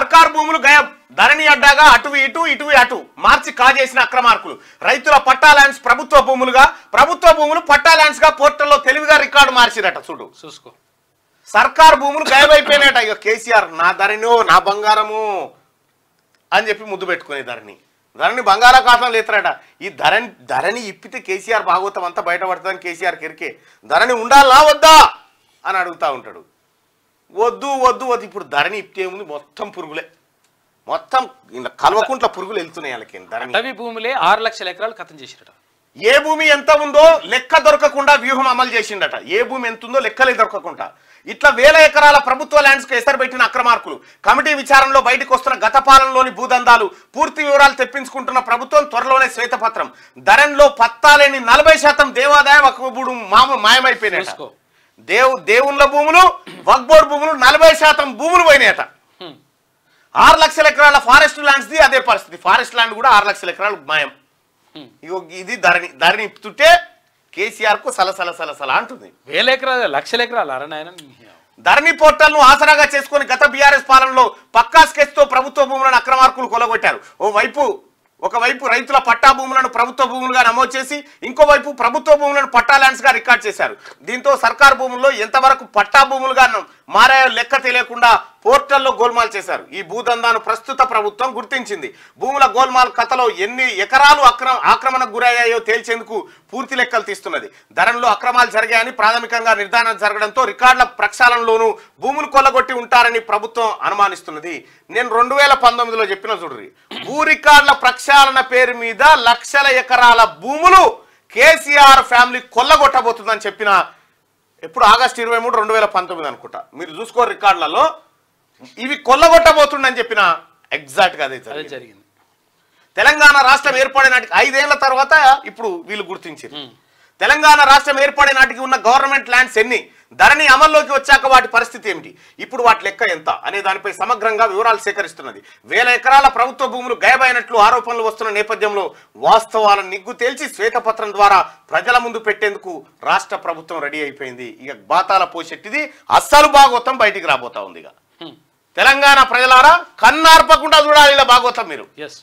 సర్కార్ భూములు గయం ధరణి అడ్డాగా అటు ఇటు ఇటు అటు మార్చి కాజేసిన అక్రమార్కులు రైతుల పట్టా ల్యాండ్స్ ప్రభుత్వ భూములుగా ప్రభుత్వ భూములు పట్టా ల్యాండ్స్ గా పోర్టల్లో తెలివిగా రికార్డు మార్చిరట చూడు చూసుకో సర్కార్ భూములు గాయమైపోయినాయట ఇక కేసీఆర్ నా ధరణి నా బంగారము అని చెప్పి ముద్దు పెట్టుకునే ధరణి ధరణి బంగార కాటం లేతరట ఈ ధరణి ధరణి ఇప్పితే కేసీఆర్ భాగవతం అంతా బయటపడుతుందని కేసీఆర్ కెరికే ధరణి ఉండాలా వద్దా అని అడుగుతా ఉంటాడు వద్దు వద్దు వద్దు ఇప్పుడు ధరని ఇప్తే ఉంది మొత్తం పురుగులే మొత్తం కల్వకుంట్ల పురుగులు వెళ్తున్నాయి వాళ్ళకి ధరని అటవీ భూములే ఆరు లక్షల ఎకరాలు కథం చేసినట ఏ భూమి ఎంత ఉందో లెక్క దొరకకుండా వ్యూహం అమలు చేసిండట ఏ భూమి ఎంత ఉందో లెక్కలే దొరకకుండా ఇట్లా వేల ఎకరాల ప్రభుత్వ ల్యాండ్స్కు పెట్టిన అక్రమార్కులు కమిటీ విచారణలో బయటకు వస్తున్న గత పాలనలోని భూదందాలు పూర్తి వివరాలు తెప్పించుకుంటున్న ప్రభుత్వం త్వరలోనే శ్వేతపత్రం ధరణిలో పత్తాలేని నలభై శాతం దేవాదాయం ఒక మామ మాయమైపోయినాయి దేవు దేవుళ్ళ భూములు వక్బోర్డ్ భూములు నలభై శాతం భూములు పోయినాయట ఆరు లక్షల ఎకరాల ఫారెస్ట్ ల్యాండ్స్ది అదే పరిస్థితి ఫారెస్ట్ ల్యాండ్ కూడా ఆరు లక్షల ఎకరాలు మాయం ఇది ధరణి ధరణి ఇప్పుతుంటే కేసీఆర్కు సలసల సలసల అంటుంది వేల ఎకరాలు లక్షల ఎకరాలు అరణాయన ధరణి పోర్టల్ను ఆసరాగా చేసుకుని గత బీఆర్ఎస్ పాలనలో పక్కా తో ప్రభుత్వ భూములను అక్రమార్కులు కొలగొట్టారు ఓ వైపు ఒకవైపు రైతుల పట్టా భూములను ప్రభుత్వ భూములుగా నమోదు చేసి ఇంకోవైపు ప్రభుత్వ భూములను పట్టా ల్యాండ్స్గా రికార్డ్ చేశారు దీంతో సర్కార్ భూముల్లో ఎంతవరకు పట్టా భూములుగా మారాయో లెక్క తెలియకుండా పోర్టల్లో గోల్మాల్ చేశారు ఈ భూదందాను ప్రస్తుత ప్రభుత్వం గుర్తించింది భూముల గోల్మాల్ కథలో ఎన్ని ఎకరాలు అక్రమ ఆక్రమణకు గురయ్యాయో తేల్చేందుకు పూర్తి లెక్కలు తీస్తున్నది ధరల్లో అక్రమాలు జరిగాయని ప్రాథమికంగా నిర్ధారణ జరగడంతో రికార్డుల ప్రక్షాళనలోనూ భూములు కొల్లగొట్టి ఉంటారని ప్రభుత్వం అనుమానిస్తున్నది నేను రెండు వేల పంతొమ్మిదిలో చెప్పిన చూడరి భూ రికార్డుల ప్రక్షాళన పేరు మీద లక్షల ఎకరాల భూములు కేసీఆర్ ఫ్యామిలీ కొల్లగొట్టబోతుందని చెప్పిన ఎప్పుడు ఆగస్టు ఇరవై మూడు రెండు వేల పంతొమ్మిది అనుకుంటా మీరు చూసుకో రికార్డులలో ఇవి కొల్లగొట్టబోతుండని చెప్పిన గా అదే జరిగింది తెలంగాణ రాష్ట్రం ఏర్పడే నాటికి ఐదేళ్ల తర్వాత ఇప్పుడు వీళ్ళు గుర్తించారు తెలంగాణ రాష్ట్రం ఏర్పడే నాటికి ఉన్న గవర్నమెంట్ ల్యాండ్స్ ఎన్ని ధరని అమల్లోకి వచ్చాక వాటి పరిస్థితి ఏమిటి ఇప్పుడు వాటి లెక్క ఎంత అనే దానిపై సమగ్రంగా వివరాలు సేకరిస్తున్నది వేల ఎకరాల ప్రభుత్వ భూములు గాయబైనట్లు ఆరోపణలు వస్తున్న నేపథ్యంలో వాస్తవాలను నిగ్గు తేల్చి శ్వేతపత్రం ద్వారా ప్రజల ముందు పెట్టేందుకు రాష్ట్ర ప్రభుత్వం రెడీ అయిపోయింది ఇక బాతాల పోషెట్టిది అస్సలు బాగోత్తం బయటికి రాబోతా ఉంది ఇక తెలంగాణ ప్రజలారా కన్నార్పకుండా చూడాలి ఇలా భాగవతం మీరు ఎస్